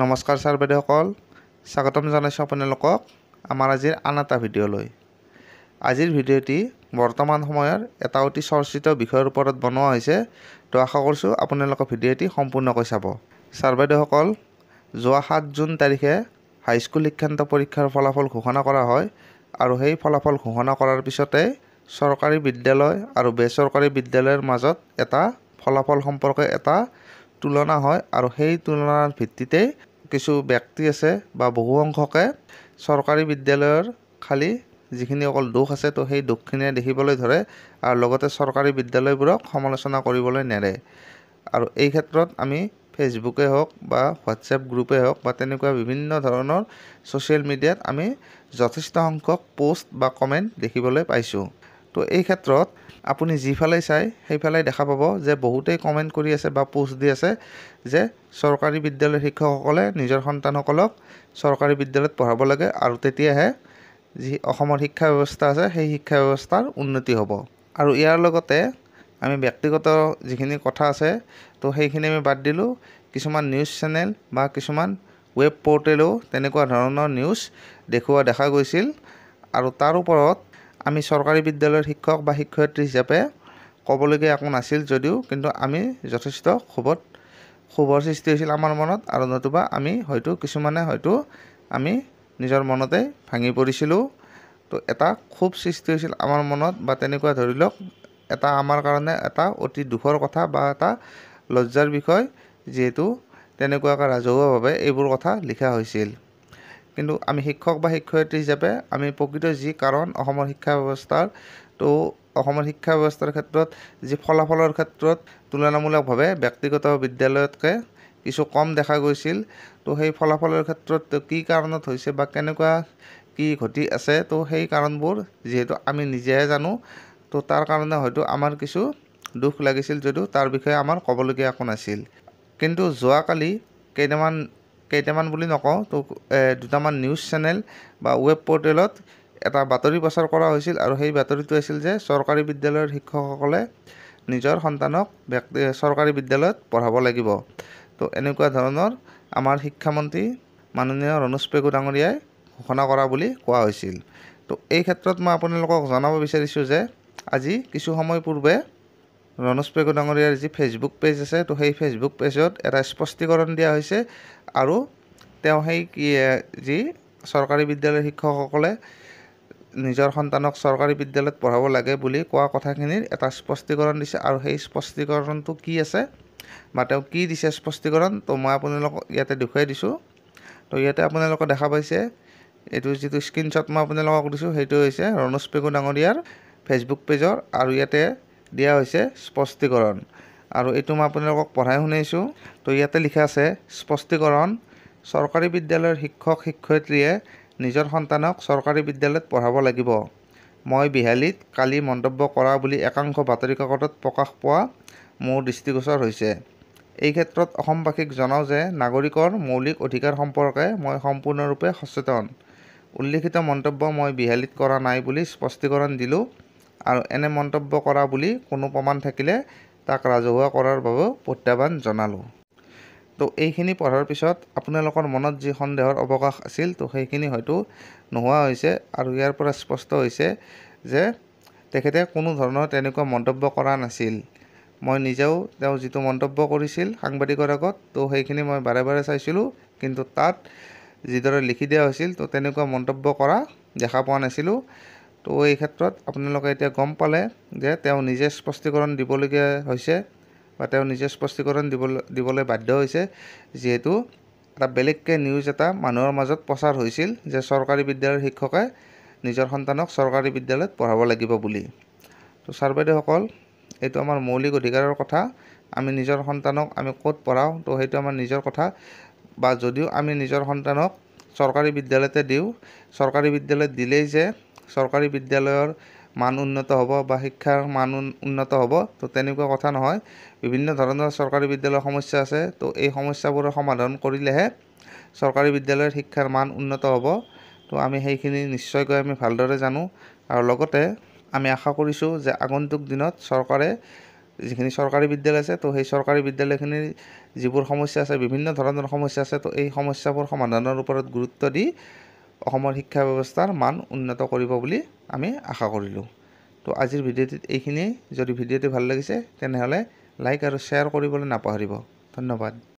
নমস্কাৰ ছাৰ বাইদেউসকল স্বাগতম জনাইছোঁ আপোনালোকক আমাৰ আজিৰ আন এটা ভিডিঅ'লৈ আজিৰ ভিডিঅ'টি বৰ্তমান সময়ৰ এটা অতি চৰ্চিত বিষয়ৰ ওপৰত বনোৱা হৈছে তো আশা কৰিছোঁ আপোনালোকৰ ভিডিঅ'টি সম্পূৰ্ণকৈ চাব ছাৰ বাইদেউসকল যোৱা সাত জুন তাৰিখে হাইস্কুল শিক্ষান্ত পৰীক্ষাৰ ফলাফল ঘোষণা কৰা হয় আৰু সেই ফলাফল ঘোষণা কৰাৰ পিছতে চৰকাৰী বিদ্যালয় আৰু বেচৰকাৰী বিদ্যালয়ৰ মাজত এটা ফলাফল সম্পৰ্কে এটা তুলনা হয় আৰু সেই তুলনাৰ ভিত্তিতেই কিছু ব্যক্তি আছে বা বহু অংশকে চৰকাৰী বিদ্যালয়ৰ খালি যিখিনি অকল দুখ আছে তো সেই দোষখিনিয়ে দেখিবলৈ ধৰে আৰু লগতে চৰকাৰী বিদ্যালয়বোৰক সমালোচনা কৰিবলৈ নেৰে আৰু এই ক্ষেত্ৰত আমি ফেচবুকে হওক বা হোৱাটছএপ গ্ৰুপে হওক বা তেনেকুৱা বিভিন্ন ধৰণৰ ছ'চিয়েল মিডিয়াত আমি যথেষ্ট সংখ্যক পোষ্ট বা কমেণ্ট দেখিবলৈ পাইছোঁ তো এই ক্ষেত্ৰত আপুনি যিফালে চাই সেইফালে দেখা পাব যে বহুতেই কমেণ্ট কৰি আছে বা পোষ্ট দি আছে যে চৰকাৰী বিদ্যালয়ৰ শিক্ষকসকলে নিজৰ সন্তানসকলক চৰকাৰী বিদ্যালয়ত পঢ়াব লাগে আৰু তেতিয়াহে যি অসমৰ শিক্ষা ব্যৱস্থা আছে সেই শিক্ষা ব্যৱস্থাৰ উন্নতি হ'ব আৰু ইয়াৰ লগতে আমি ব্যক্তিগত যিখিনি কথা আছে তো সেইখিনি আমি বাদ দিলোঁ কিছুমান নিউজ চেনেল বা কিছুমান ৱেব পৰ্টেলেও তেনেকুৱা ধৰণৰ নিউজ দেখুওৱা দেখা গৈছিল আৰু তাৰ ওপৰত আমি চৰকাৰী বিদ্যালয়ৰ শিক্ষক বা শিক্ষয়িত্ৰী হিচাপে ক'বলগীয়া একো নাছিল যদিও কিন্তু আমি যথেষ্ট ক্ষোভত ক্ষোভৰ সৃষ্টি হৈছিল আমাৰ মনত আৰু নতুবা আমি হয়তো কিছুমানে হয়তো আমি নিজৰ মনতে ভাঙি পৰিছিলোঁ তো এটা খুব সৃষ্টি হৈছিল আমাৰ মনত বা তেনেকুৱা ধৰি লওক এটা আমাৰ কাৰণে এটা অতি দুখৰ কথা বা এটা লজ্জাৰ বিষয় যিহেতু তেনেকুৱাকৈ ৰাজহুৱাভাৱে এইবোৰ কথা লিখা হৈছিল কিন্তু আমি শিক্ষক বা শিক্ষয়িত্ৰী হিচাপে আমি প্ৰকৃত যি কাৰণ অসমৰ শিক্ষা ব্যৱস্থাৰ তো অসমৰ শিক্ষা ব্যৱস্থাৰ ক্ষেত্ৰত যি ফলাফলৰ ক্ষেত্ৰত তুলনামূলকভাৱে ব্যক্তিগত বিদ্যালয়তকৈ কিছু কম দেখা গৈছিল তো সেই ফলাফলৰ ক্ষেত্ৰত কি কাৰণত হৈছে বা কেনেকুৱা কি ঘটি আছে তো সেই কাৰণবোৰ যিহেতু আমি নিজেহে জানো তো তাৰ কাৰণে হয়তো আমাৰ কিছু দুখ লাগিছিল যদিও তাৰ বিষয়ে আমাৰ ক'বলগীয়া একো নাছিল কিন্তু যোৱাকালি কেইটামান কেইটামান বুলি নকওঁ তো দুটামান নিউজ চেনেল বা ৱেব পৰ্টেলত এটা বাতৰি প্ৰচাৰ কৰা হৈছিল আৰু সেই বাতৰিটো আছিল যে চৰকাৰী বিদ্যালয়ৰ শিক্ষকসকলে নিজৰ সন্তানক ব্যক্তি চৰকাৰী বিদ্যালয়ত পঢ়াব লাগিব তো এনেকুৱা ধৰণৰ আমাৰ শিক্ষামন্ত্ৰী মাননীয় ৰণোজ পেগু ডাঙৰীয়াই ঘোষণা কৰা বুলি কোৱা হৈছিল তো এই ক্ষেত্ৰত মই আপোনালোকক জনাব বিচাৰিছোঁ যে আজি কিছু সময় পূৰ্বে ৰণোজ পেগু ডাঙৰীয়াৰ যি ফেচবুক পেজ আছে তো সেই ফেচবুক পেজত এটা স্পষ্টীকৰণ দিয়া হৈছে আৰু তেওঁ সেই কি যি চৰকাৰী বিদ্যালয়ৰ শিক্ষকসকলে নিজৰ সন্তানক চৰকাৰী বিদ্যালয়ত পঢ়াব লাগে বুলি কোৱা কথাখিনিৰ এটা স্পষ্টীকৰণ দিছে আৰু সেই স্পষ্টীকৰণটো কি আছে বা তেওঁ কি দিছে স্পষ্টীকৰণ তো মই আপোনালোকক ইয়াতে দেখুৱাই দিছোঁ তো ইয়াতে আপোনালোকে দেখা পাইছে এইটো যিটো স্ক্ৰীণশ্বট মই আপোনালোকক দিছোঁ সেইটো হৈছে ৰণোজ পেগু ডাঙৰীয়াৰ ফেচবুক পেজৰ আৰু ইয়াতে দিয়া হৈছে স্পষ্টীকৰণ আৰু এইটো মই আপোনালোকক পঢ়াই শুনাইছোঁ তো ইয়াতে লিখা আছে স্পষ্টীকৰণ চৰকাৰী বিদ্যালয়ৰ শিক্ষক শিক্ষয়িত্ৰীয়ে নিজৰ সন্তানক চৰকাৰী বিদ্যালয়ত পঢ়াব লাগিব মই বিহালীত কালি মন্তব্য কৰা বুলি একাংশ বাতৰি কাকতত প্ৰকাশ পোৱা মোৰ দৃষ্টিগোচৰ হৈছে এই ক্ষেত্ৰত অসমবাসীক জনাওঁ যে নাগৰিকৰ মৌলিক অধিকাৰ সম্পৰ্কে মই সম্পূৰ্ণৰূপে সচেতন উল্লিখিত মন্তব্য মই বিহালীত কৰা নাই বুলি স্পষ্টীকৰণ দিলোঁ আৰু এনে মন্তব্য কৰা বুলি কোনো প্ৰমাণ থাকিলে তাক ৰাজহুৱা কৰাৰ বাবেও প্ৰত্যাহ্বান জনালোঁ তো এইখিনি পঢ়াৰ পিছত আপোনালোকৰ মনত যি সন্দেহৰ অৱকাশ আছিল তো সেইখিনি হয়তো নোহোৱা হৈছে আৰু ইয়াৰ পৰা স্পষ্ট হৈছে যে তেখেতে কোনো ধৰণৰ তেনেকুৱা মন্তব্য কৰা নাছিল মই নিজেও তেওঁ যিটো মন্তব্য কৰিছিল সাংবাদিকৰ আগত তো সেইখিনি মই বাৰে বাৰে চাইছিলোঁ কিন্তু তাত যিদৰে লিখি দিয়া হৈছিল তো তেনেকুৱা মন্তব্য কৰা দেখা পোৱা নাছিলোঁ তো এই ক্ষেত্ৰত আপোনালোকে এতিয়া গম পালে যে তেওঁ নিজে স্পষ্টীকৰণ দিবলগীয়া হৈছে বা তেওঁ নিজে স্পষ্টীকৰণ দিব দিবলৈ বাধ্য হৈছে যিহেতু এটা বেলেগকৈ নিউজ এটা মানুহৰ মাজত প্ৰচাৰ হৈছিল যে চৰকাৰী বিদ্যালয়ৰ শিক্ষকে নিজৰ সন্তানক চৰকাৰী বিদ্যালয়ত পঢ়াব লাগিব বুলি তো ছাৰ বাইদেউসকল এইটো আমাৰ মৌলিক অধিকাৰৰ কথা আমি নিজৰ সন্তানক আমি ক'ত পঢ়াওঁ তো সেইটো আমাৰ নিজৰ কথা বা যদিও আমি নিজৰ সন্তানক চৰকাৰী বিদ্যালয়তে দিওঁ চৰকাৰী বিদ্যালয়ত দিলেই যে চৰকাৰী বিদ্যালয়ৰ মান উন্নত হ'ব বা শিক্ষাৰ মান উন্নত হ'ব তো তেনেকুৱা কথা নহয় বিভিন্ন ধৰণৰ চৰকাৰী বিদ্যালয়ৰ সমস্যা আছে তো এই সমস্যাবোৰৰ সমাধান কৰিলেহে চৰকাৰী বিদ্যালয়ৰ শিক্ষাৰ মান উন্নত হ'ব তো আমি সেইখিনি নিশ্চয়কৈ আমি ভালদৰে জানো আৰু লগতে আমি আশা কৰিছোঁ যে আগন্তুক দিনত চৰকাৰে যিখিনি চৰকাৰী বিদ্যালয় আছে তো সেই চৰকাৰী বিদ্যালয়খিনিৰ যিবোৰ সমস্যা আছে বিভিন্ন ধৰণৰ সমস্যা আছে তো এই সমস্যাবোৰ সমাধানৰ ওপৰত গুৰুত্ব দি অসমৰ শিক্ষা ব্যৱস্থাৰ মান উন্নত কৰিব বুলি আমি আশা কৰিলোঁ তো আজিৰ ভিডিঅ'টোত এইখিনিয়েই যদি ভিডিঅ'টো ভাল লাগিছে তেনেহ'লে লাইক আৰু শ্বেয়াৰ কৰিবলৈ নাপাহৰিব ধন্যবাদ